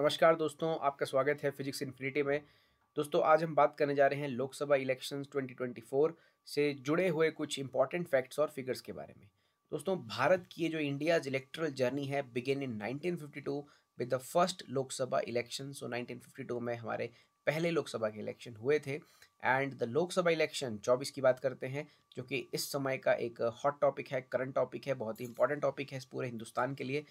नमस्कार दोस्तों आपका स्वागत है फिजिक्स इन्फिनिटी में दोस्तों आज हम बात करने जा रहे हैं लोकसभा इलेक्शंस 2024 से जुड़े हुए कुछ इंपॉर्टेंट फैक्ट्स और फिगर्स के बारे में दोस्तों भारत की ये जो इंडियाज इलेक्ट्रल जर्नी है begin in nineteen with the first Lok Sabha election so nineteen में हमारे पहले लोकसभा के इलेक्शन हुए थे एंड द लोकसभा इलेक्शन 24 की बात करते हैं जो कि इस समय का एक हॉट टॉपिक है करंट टॉपिक है बहुत ही इंपॉर्टेंट टॉपिक है इस पूरे हिंदुस्तान के लिए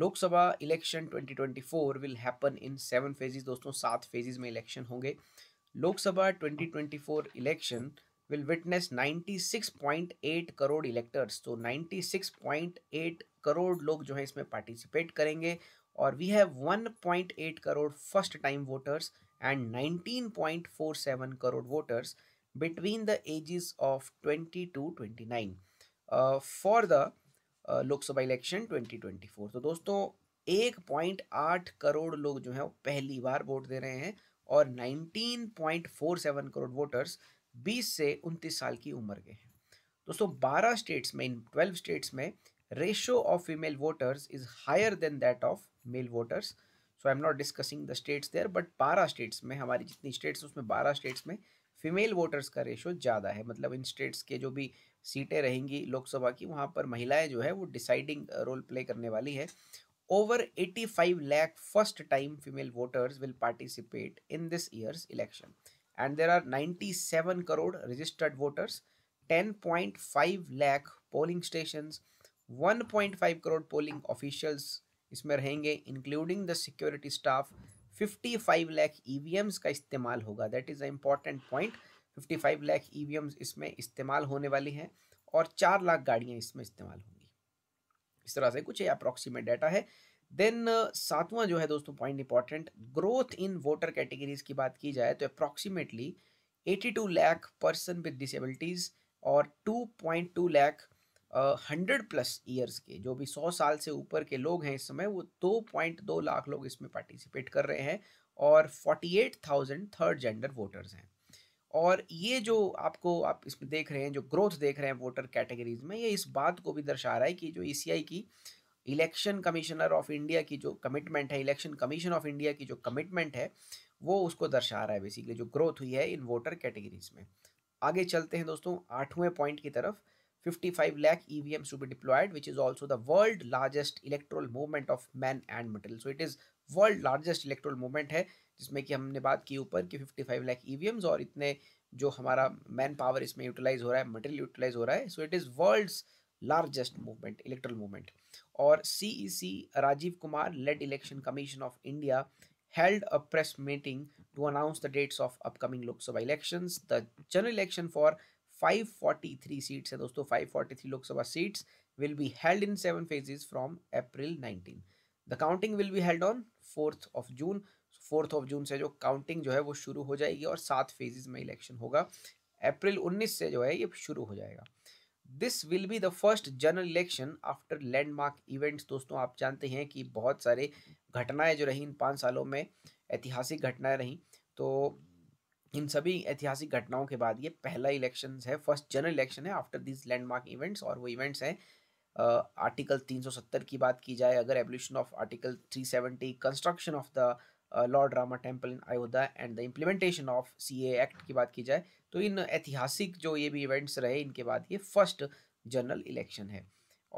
Lok Sabha election 2024 will happen in seven phases दोस्तों सात फेजेस में इलेक्शन होंगे Lok Sabha 2024 election will witness 96.8 crore electors तो 96.8 करोड़ लोग जो है इसमें पार्टिसिपेट करेंगे और we have 1.8 crore first time voters and 19.47 crore voters between the ages of 20 to 29 for the Lok Sabha election 2024 तो दोस्तों एक पॉइंट आठ करोड़ लोग जो हैं वो पहली बार वोट दे रहे हैं और 19.47 करोड़ वोटर्स 20 से उनतीस साल की उम्र के हैं दोस्तों 12 स्टेट्स में इन 12 स्टेट्स में ratio of female voters is higher than that of male voters so I am not discussing the states there but 12 states में हमारी जितनी स्टेट्स उसमें 12 स्टेट्स में फीमेल वोटर्स का रेशो ज़्यादा है मतलब इन स्टेट्स के जो भी सीटें रहेंगी लोकसभा की वहाँ पर महिलाएं जो है वो डिसाइडिंग रोल प्ले करने वाली है over eighty five lakh first time female voters will participate in this year's election and there are seven crore registered voters ten point five lakh polling station one point five crore polling officials इसमें रहेंगे including the security staff fifty five lakh E V Ms का इस्तेमाल होगा that is a important point 55 lakh E इसमें इस्तेमाल होने वाली हैं और चार लाख गाड़ियाँ इसमें इस्तेमाल होंगी इस तरह से कुछ अप्रॉक्सीमेट डाटा है देन सातवां जो है दोस्तों point important growth in voter categories की बात की जाए तो approximately 82 lakh person with disabilities और 2.2 लाख हंड्रेड प्लस ईयर्स के जो भी सौ साल से ऊपर के लोग हैं इस समय वो 2.2 लाख लोग इसमें पार्टिसिपेट कर रहे हैं और 48,000 थर्ड जेंडर वोटर्स हैं और ये जो आपको आप इसमें देख रहे हैं जो ग्रोथ देख रहे हैं वोटर कैटेगरीज में ये इस बात को भी दर्शा रहा है कि जो ई e की इलेक्शन कमिश्नर ऑफ इंडिया की जो कमिटमेंट है इलेक्शन कमीशन ऑफ इंडिया की जो कमिटमेंट है वो उसको दर्शा रहा है बेसिकली जो ग्रोथ हुई है इन वोटर कैटेगरीज में आगे चलते हैं दोस्तों आठवें पॉइंट की तरफ 55 V Ms to be deployed which is also the world largest electoral movement of man and material so it is world largest electoral movement है जिसमें कि हमने बात की ऊपर कि 55 फाइव लाख ई और इतने जो हमारा मैन पावर इसमें यूटिलाइज हो रहा है मटेरियल यूटिलाइज हो रहा है so it is world's largest movement electoral movement और C Rajiv Kumar led election commission of India held a press meeting to announce the dates of upcoming Lok Sabha elections. The general election for 543 seats है दोस्तों 543 Lok Sabha seats will be held in seven phases from April 19. The counting will be held on fourth of June fourth of June से जो counting जो है वो शुरू हो जाएगी और सात फेजेज में इलेक्शन होगा अप्रैल उन्नीस से जो है ये शुरू हो जाएगा this will be the first general election after landmark events दोस्तों आप जानते हैं कि बहुत सारे घटनाएं जो रही इन पाँच सालों में ऐतिहासिक घटनाएं रहीं तो इन सभी ऐतिहासिक घटनाओं के बाद ये पहला इलेक्शन है फर्स्ट जनरल इलेक्शन है आफ्टर दिस लैंडमार्क इवेंट्स और वो इवेंट्स हैं आर्टिकल 370 की बात की जाए अगर evolution of article 370 construction of the lord Rama temple in Ayodhya and the implementation of C act की बात की जाए तो इन ऐतिहासिक जो ये भी इवेंट्स रहे इनके बाद ये फर्स्ट जनरल इलेक्शन है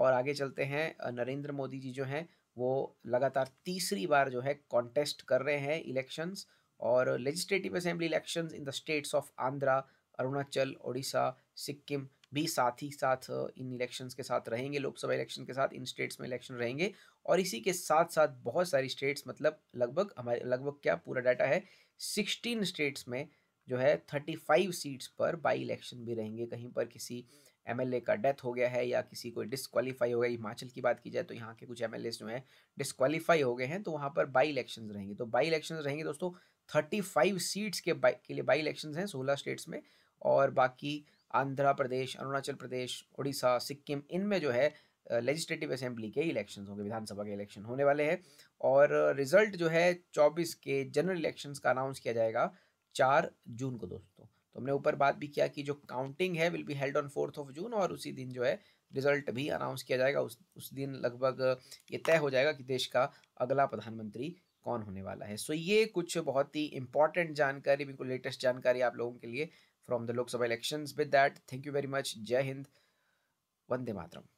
और आगे चलते हैं नरेंद्र मोदी जी जो हैं वो लगातार तीसरी बार जो है कॉन्टेस्ट कर रहे हैं इलेक्शंस और legislative assembly elections in the states of Andhra Arunachal Odisha Sikkim भी साथ ही साथ इन इलेक्शंस के साथ रहेंगे लोकसभा इलेक्शन के साथ इन स्टेट्स में इलेक्शन रहेंगे और इसी के साथ साथ बहुत सारी स्टेट्स मतलब लगभग हमारे लगभग क्या पूरा डाटा है सिक्सटीन स्टेट्स में जो है थर्टी फाइव सीट्स पर बाई इलेक्शन भी रहेंगे कहीं पर किसी एम का डेथ हो गया है या किसी को डिसक्वालीफाई हो गया हिमाचल की बात की जाए तो यहाँ के कुछ एम जो हैं डिसक्वालीफाई हो गए हैं तो वहाँ पर बाई इलेक्शन रहेंगे तो बाई इलेक्शन रहेंगे दोस्तों थर्टी फाइव सीट्स के बाई के लिए बाई इलेक्शन हैं सोलह स्टेट्स में और बाकी आंध्र प्रदेश अरुणाचल प्रदेश उड़ीसा सिक्किम इनमें जो है लेजिस्लेटिव असेंबली के इलेक्शंस होंगे विधानसभा के इलेक्शन होने वाले हैं और रिजल्ट जो है 24 के जनरल इलेक्शंस का अनाउंस किया जाएगा 4 जून को दोस्तों तो हमने ऊपर बात भी किया कि जो काउंटिंग है will be held on fourth of June और उसी दिन जो है रिजल्ट भी अनाउंस किया जाएगा उस उस दिन लगभग ये तय हो जाएगा कि देश का अगला प्रधानमंत्री कौन होने वाला है सो so, ये कुछ बहुत ही इंपॉर्टेंट जानकारी बिल्कुल लेटेस्ट जानकारी आप लोगों के लिए from the Lok Sabha elections. With that, thank you very much. Jai Hind. Vande Matram.